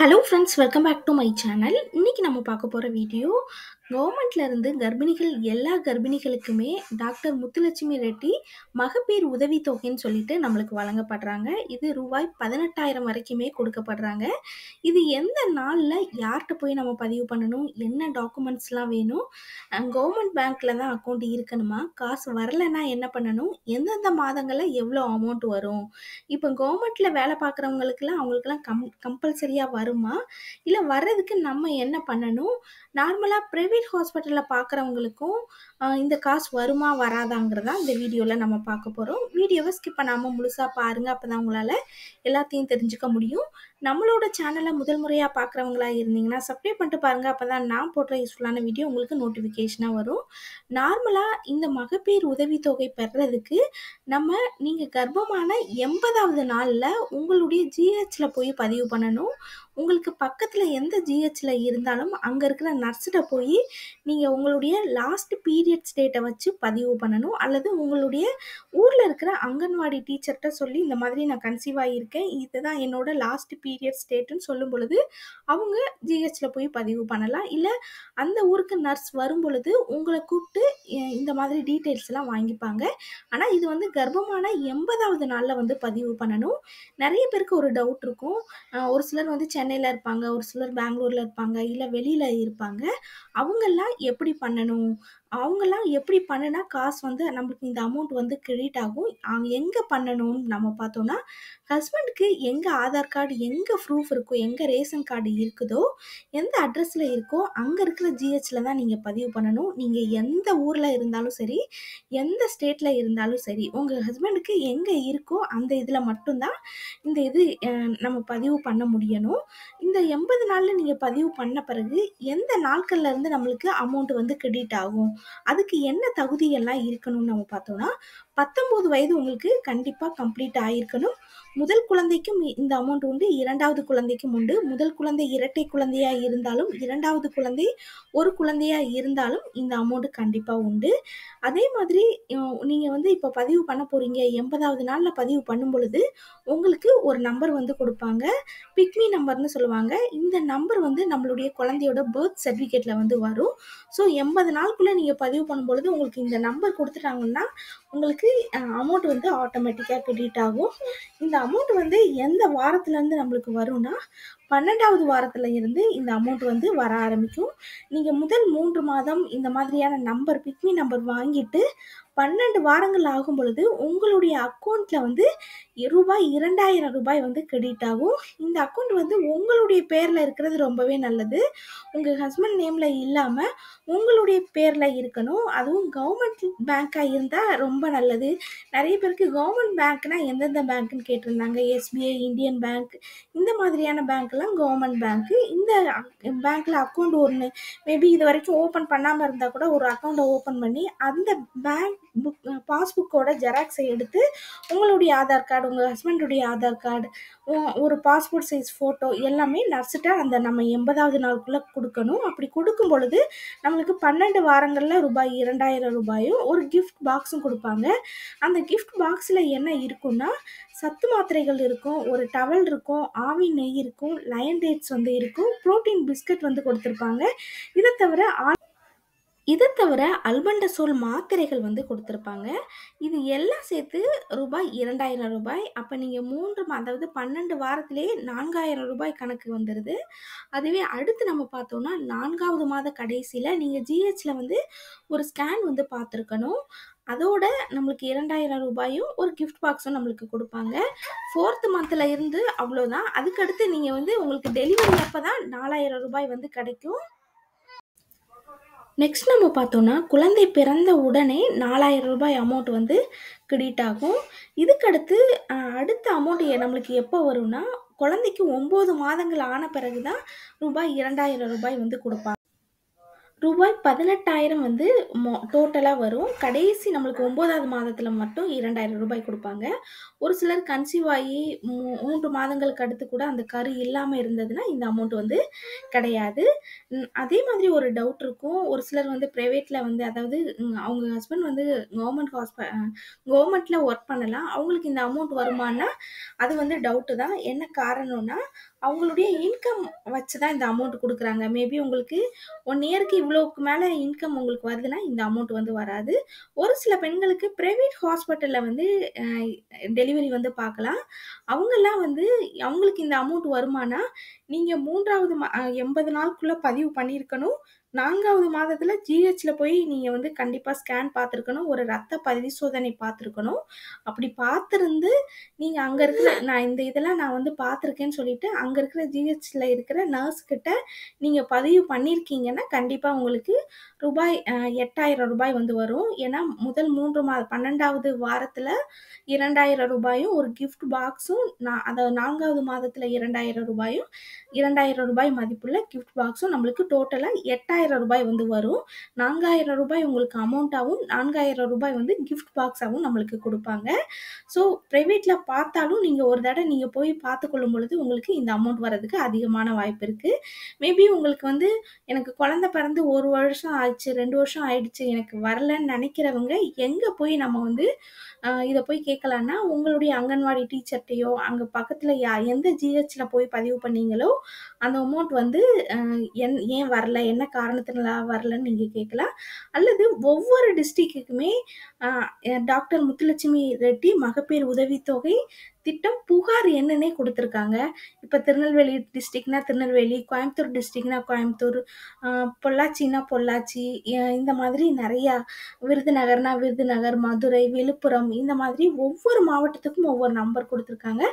hello friends welcome back to my channel இன்றைக்கி நம்ம பார்க்க போகிற வீடியோ கவர்மெண்ட்ல இருந்து கர்ப்பிணிகள் எல்லா கர்ப்பிணிகளுக்குமே டாக்டர் முத்துலட்சுமி ரெட்டி உதவி தொகைன்னு சொல்லிட்டு நம்மளுக்கு வழங்கப்படுறாங்க இது ரூபாய் பதினெட்டாயிரம் வரைக்குமே கொடுக்கப்படுறாங்க இது எந்த நாளில் யார்கிட்ட போய் நம்ம பதிவு பண்ணணும் என்ன டாக்குமெண்ட்ஸ்லாம் வேணும் கவர்மெண்ட் பேங்க்கில் தான் அக்கௌண்ட் இருக்கணுமா காசு வரலைன்னா என்ன பண்ணணும் எந்தெந்த மாதங்களில் எவ்வளோ அமௌண்ட் வரும் இப்போ கவர்மெண்ட்டில் வேலை பார்க்குறவங்களுக்குலாம் அவங்களுக்குலாம் கம் கம்பல்சரியாக வருமா இல்லை வர்றதுக்கு நம்ம என்ன பண்ணணும் நார்மலாக ப்ரைவேட் பிரைவேட் ஹாஸ்பிட்டலில் பார்க்குறவங்களுக்கும் இந்த காசு வருமா வராதாங்கிறதா இந்த வீடியோவில் நம்ம பார்க்க போகிறோம் வீடியோவை ஸ்கிப் பண்ணாமல் முழுசாக பாருங்கள் அப்போ தான் உங்களால் எல்லாத்தையும் தெரிஞ்சுக்க முடியும் நம்மளோட சேனலை முதல் முறையாக பார்க்குறவங்களா இருந்தீங்கன்னா சப்ஸ்கிரைப் பண்ணிட்டு பாருங்கள் அப்போ தான் நான் போடுற யூஸ்ஃபுல்லான வீடியோ உங்களுக்கு நோட்டிஃபிகேஷனாக வரும் நார்மலாக இந்த மகப்பேர் உதவித்தொகை பெறுறதுக்கு நம்ம நீங்கள் கர்ப்பமான எண்பதாவது நாளில் உங்களுடைய ஜிஹெச்சில் போய் பதிவு பண்ணணும் உங்களுக்கு பக்கத்தில் எந்த ஜிஹெச்சில் இருந்தாலும் அங்கே இருக்கிற நர்ஸ்கிட்ட போய் நீங்கள் உங்களுடைய லாஸ்ட் பீரியட்ஸ் டேட்டை வச்சு பதிவு பண்ணணும் அல்லது உங்களுடைய ஊரில் இருக்கிற அங்கன்வாடி டீச்சர்கிட்ட சொல்லி இந்த மாதிரி நான் கன்சீவ் ஆகியிருக்கேன் இதுதான் என்னோட லாஸ்ட் பீரியட்ஸ் டேட்டுன்னு சொல்லும் பொழுது அவங்க ஜிஹெச்சில் போய் பதிவு பண்ணலாம் இல்லை அந்த ஊருக்கு நர்ஸ் வரும் பொழுது உங்களை கூப்பிட்டு இந்த மாதிரி டீட்டெயில்ஸ் எல்லாம் வாங்கிப்பாங்க ஆனால் இது வந்து கர்ப்பமான எண்பதாவது நாளில் வந்து பதிவு பண்ணணும் நிறைய பேருக்கு ஒரு டவுட் இருக்கும் ஒரு சிலர் வந்து சென்னையில் இருப்பாங்க ஒரு சிலர் பெங்களூர்ல இருப்பாங்க இல்லை வெளியில் இருப்பாங்க அவங்கெல்லாம் எப்படி பண்ணணும் அவங்கெல்லாம் எப்படி பண்ணுனா காசு வந்து நம்மளுக்கு இந்த அமௌண்ட் வந்து கிரெடிட் ஆகும் அவங்க எங்கே பண்ணணும்னு நம்ம பார்த்தோம்னா ஹஸ்பண்டுக்கு எங்கே ஆதார் கார்டு எங்கே ப்ரூஃப் இருக்கோ எங்கே ரேஷன் கார்டு இருக்குதோ எந்த அட்ரஸில் இருக்கோ அங்கே இருக்கிற ஜிஹெச்சில் தான் நீங்கள் பதிவு பண்ணணும் நீங்கள் எந்த ஊரில் இருந்தாலும் சரி எந்த ஸ்டேட்டில் இருந்தாலும் சரி உங்கள் ஹஸ்பண்டுக்கு எங்கே இருக்கோ அந்த இதில் மட்டும்தான் இந்த இது நம்ம பதிவு பண்ண முடியணும் இந்த எண்பது நாளில் நீங்கள் பதிவு பண்ண பிறகு எந்த நாட்கள்லேருந்து நம்மளுக்கு அமௌண்ட் வந்து கிரெடிட் ஆகும் அதுக்கு என்ன தகுதியெல்லாம் இருக்கணும்னு நம்ம பார்த்தோம்னா பத்தொம்போது வயது உங்களுக்கு கண்டிப்பாக கம்ப்ளீட் ஆகிருக்கணும் முதல் குழந்தைக்கும் இந்த அமௌண்ட் உண்டு இரண்டாவது குழந்தைக்கும் உண்டு முதல் குழந்தை இரட்டை குழந்தையாக இருந்தாலும் இரண்டாவது குழந்தை ஒரு குழந்தையாக இருந்தாலும் இந்த அமௌண்ட் கண்டிப்பாக உண்டு அதே மாதிரி நீங்கள் வந்து இப்போ பதிவு பண்ண போகிறீங்க எண்பதாவது நாளில் பதிவு பண்ணும் பொழுது உங்களுக்கு ஒரு நம்பர் வந்து கொடுப்பாங்க பிக்மி நம்பர்னு சொல்லுவாங்க இந்த நம்பர் வந்து நம்மளுடைய குழந்தையோட பர்த் சர்டிஃபிகேட்டில் வந்து வரும் ஸோ எண்பது நாளுக்குள்ளே நீங்கள் பதிவு பண்ணும் பொழுது உங்களுக்கு இந்த நம்பர் கொடுத்துட்டாங்கன்னா உங்களுக்கு நமக்கு அமௌண்ட் வந்து ஆட்டோமேட்டிக்காக கிரெடிட் ஆகும் இந்த அமௌண்ட் வந்து எந்த வாரத்துலேருந்து நம்மளுக்கு வரும்னா பன்னெண்டாவது வாரத்தில் இருந்து இந்த அமௌண்ட் வந்து வர ஆரம்பிக்கும் நீங்கள் முதல் மூன்று மாதம் இந்த மாதிரியான நம்பர் பிக்மி நம்பர் வாங்கிட்டு பன்னெண்டு வாரங்கள் ஆகும் பொழுது உங்களுடைய அக்கௌண்ட்டில் வந்து ரூபாய் இரண்டாயிரம் ரூபாய் வந்து கிரெடிட் ஆகும் இந்த அக்கௌண்ட் வந்து உங்களுடைய பேரில் இருக்கிறது ரொம்பவே நல்லது உங்கள் ஹஸ்பண்ட் நேமில் இல்லாமல் உங்களுடைய பேரில் இருக்கணும் அதுவும் கவர்மெண்ட் பேங்க்காக இருந்தால் ரொம்ப நல்லது நிறைய பேருக்கு கவர்மெண்ட் பேங்க்னால் எந்தெந்த பேங்க்குன்னு கேட்டிருந்தாங்க எஸ்பிஐ இந்தியன் பேங்க் இந்த மாதிரியான பேங்க்கில் தான் கவர்மெண்ட் பேங்க்கு இந்த பேங்க்கில் அக்கௌண்ட் ஒன்று மேபி இது வரைக்கும் ஓப்பன் பண்ணாமல் இருந்தால் கூட ஒரு அக்கௌண்ட்டை ஓப்பன் பண்ணி அந்த பேங்க் புக் பாஸ்புக்கோட ஜெராக்ஸை எடுத்து உங்களுடைய ஆதார் கார்டு உங்கள் ஹஸ்பண்டுடைய ஆதார் கார்டு ஒரு பாஸ்போர்ட் சைஸ் ஃபோட்டோ எல்லாமே நர்ஸுகிட்ட அந்த நம்ம எண்பதாவது நாளுக்குள்ளே கொடுக்கணும் அப்படி கொடுக்கும் பொழுது நம்மளுக்கு பன்னெண்டு வாரங்களில் ரூபாய் இரண்டாயிரம் ரூபாயும் ஒரு கிஃப்ட் பாக்ஸும் கொடுப்பாங்க அந்த கிஃப்ட் பாக்ஸில் என்ன இருக்குன்னா சத்து மாத்திரைகள் இருக்கும் ஒரு டவல் இருக்கும் ஆவி நெய் இருக்கும் லயன் டேட்ஸ் வந்து இருக்கும் ப்ரோட்டீன் பிஸ்கட் வந்து கொடுத்துருப்பாங்க இதை தவிர இதை தவிர அல்பண்டசோல் மாத்திரைகள் வந்து கொடுத்துருப்பாங்க இது எல்லாம் சேர்த்து ரூபாய் இரண்டாயிரம் ரூபாய் அப்போ நீங்கள் மூன்று அதாவது பன்னெண்டு வாரத்திலே நான்காயிரம் ரூபாய் கணக்கு வந்துடுது அதுவே அடுத்து நம்ம பார்த்தோம்னா நான்காவது மாத கடைசியில் நீங்கள் ஜிஹெச்சில் வந்து ஒரு ஸ்கேன் வந்து பார்த்துருக்கணும் அதோட நம்மளுக்கு இரண்டாயிரம் ரூபாயும் ஒரு கிஃப்ட் பாக்ஸும் நம்மளுக்கு கொடுப்பாங்க ஃபோர்த்து மந்தில் இருந்து அவ்வளோதான் அதுக்கடுத்து நீங்கள் வந்து உங்களுக்கு டெலிவரி அப்போ தான் நாலாயிரம் ரூபாய் வந்து கிடைக்கும் நெக்ஸ்ட் நம்ம பார்த்தோன்னா குழந்தை பிறந்த உடனே நாலாயிரம் ரூபாய் அமௌண்ட் வந்து கிரெடிட் ஆகும் இதுக்கடுத்து அடுத்த அமௌண்ட் நம்மளுக்கு எப்போ வரும்னா குழந்தைக்கு ஒம்பது மாதங்கள் ஆன பிறகு தான் ரூபாய் இரண்டாயிரம் ரூபாய் வந்து கொடுப்பாங்க ரூபாய் பதினெட்டாயிரம் வந்து மொ டோட்டலாக வரும் கடைசி நம்மளுக்கு ஒம்போதாவது மாதத்தில் மட்டும் இரண்டாயிரம் ரூபாய் கொடுப்பாங்க ஒரு சிலர் கன்சீவ் ஆகி மூ மூன்று மாதங்களுக்கு அடுத்து கூட அந்த கரு இல்லாமல் இருந்ததுன்னா இந்த அமௌண்ட் வந்து கிடையாது அதே மாதிரி ஒரு டவுட் இருக்கும் ஒரு சிலர் வந்து ப்ரைவேட்டில் வந்து அதாவது அவங்க ஹஸ்பண்ட் வந்து கவர்மெண்ட் ஹாஸ்ப கவர்மெண்ட்டில் ஒர்க் பண்ணலாம் அவங்களுக்கு இந்த அமௌண்ட் வருமானா அது வந்து டவுட்டு தான் என்ன காரணம்னா அவங்களுடைய இன்கம் வச்சு தான் இந்த அமௌண்ட் கொடுக்குறாங்க மேபி உங்களுக்கு ஒன் இயருக்கு இவ்வளோக்கு மேலே இன்கம் உங்களுக்கு வருதுன்னா இந்த அமௌண்ட் வந்து வராது ஒரு சில பெண்களுக்கு ப்ரைவேட் ஹாஸ்பிட்டலில் வந்து டெலிவரி வந்து பார்க்கலாம் அவங்கெல்லாம் வந்து அவங்களுக்கு இந்த அமௌண்ட் வருமானா நீங்கள் மூன்றாவது எண்பது நாளுக்குள்ளே பதிவு பண்ணியிருக்கணும் நான்காவது மாதத்தில் ஜிஹெச்சில் போய் நீங்கள் வந்து கண்டிப்பாக ஸ்கேன் பார்த்துருக்கணும் ஒரு ரத்த பரிசோதனை பார்த்துருக்கணும் அப்படி பார்த்துருந்து நீங்கள் அங்கே இருக்கிற நான் இந்த இதெல்லாம் நான் வந்து பார்த்துருக்கேன்னு சொல்லிட்டு அங்கே இருக்கிற ஜிஹெச்சில் இருக்கிற கிட்ட நீங்கள் பதிவு பண்ணியிருக்கீங்கன்னா கண்டிப்பாக உங்களுக்கு ரூபாய் எட்டாயிரம் ரூபாய் வந்து வரும் ஏன்னா முதல் மூன்று மாத பன்னெண்டாவது வாரத்தில் இரண்டாயிரம் ரூபாயும் ஒரு கிஃப்ட் பாக்ஸும் நான் அதாவது நான்காவது மாதத்தில் இரண்டாயிரம் ரூபாயும் இரண்டாயிரம் ரூபாய் மதிப்புள்ள கிஃப்ட் பாக்ஸும் நம்மளுக்கு டோட்டலாக எட்டாயிரம் நாலாயிரம் ரூபாய் வந்து வரும் நான்காயிரம் ரூபாய் உங்களுக்கு அமௌண்ட்டாகவும் நான்காயிரம் ரூபாய் வந்து கிஃப்ட் பாக்ஸாகவும் நம்மளுக்கு கொடுப்பாங்க ஸோ ப்ரைவேட்டில் பார்த்தாலும் நீங்கள் ஒரு தடவை நீங்கள் போய் பார்த்து கொள்ளும் பொழுது உங்களுக்கு இந்த அமௌண்ட் வர்றதுக்கு அதிகமான வாய்ப்பு இருக்குது மேபி உங்களுக்கு வந்து எனக்கு குழந்த பிறந்து ஒரு வருஷம் ஆயிடுச்சு ரெண்டு வருஷம் ஆயிடுச்சு எனக்கு வரலன்னு நினைக்கிறவங்க எங்கே போய் நம்ம வந்து இதை போய் கேட்கலான்னா உங்களுடைய அங்கன்வாடி டீச்சர்கிட்டையோ அங்கே பக்கத்தில் யா எந்த ஜிஹெச்சில் போய் பதிவு பண்ணீங்களோ அந்த அமௌண்ட் வந்து என் ஏன் வரல என்ன காரணம் காரணத்தினால வரலன்னு நீங்கள் கேட்கலாம் அல்லது ஒவ்வொரு டிஸ்ட்ரிக்குமே டாக்டர் முத்துலட்சுமி ரெட்டி மகப்பேறு உதவித்தொகை திட்டம் புகார் என்னன்னே கொடுத்துருக்காங்க இப்போ திருநெல்வேலி டிஸ்ட்ரிக்னா திருநெல்வேலி கோயம்புத்தூர் டிஸ்ட்ரிக்ட்னா கோயம்புத்தூர் பொள்ளாச்சின்னா பொள்ளாச்சி இந்த மாதிரி நிறையா விருதுநகர்னா விருதுநகர் மதுரை விழுப்புரம் இந்த மாதிரி ஒவ்வொரு மாவட்டத்துக்கும் ஒவ்வொரு நம்பர் கொடுத்துருக்காங்க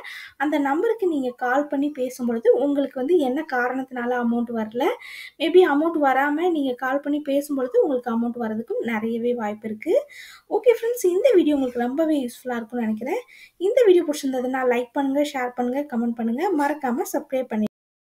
அந்த நம்பருக்கு நீங்கள் கால் பண்ணி பேசும்பொழுது உங்களுக்கு வந்து என்ன காரணத்தினால அமௌண்ட் வரல மேபி அமௌண்ட் வராமல் நீங்கள் கால் பண்ணி பேசும்பொழுது உங்களுக்கு அமௌண்ட் வரதுக்கும் நிறையவே வாய்ப்பு இருக்குது ஓகே ஃப்ரெண்ட்ஸ் இந்த வீடியோ உங்களுக்கு ரொம்பவே யூஸ்ஃபுல்லாக இருக்கும்னு நினைக்கிறேன் இந்த வீடியோ பிடிச்சிருந்தது இருந்தால் லைக் பண்ணுங்கள் ஷேர் பண்ணுங்கள் கமெண்ட் பண்ணுங்கள் மறக்காமல் சப்ஸ்கிரைப் பண்ணி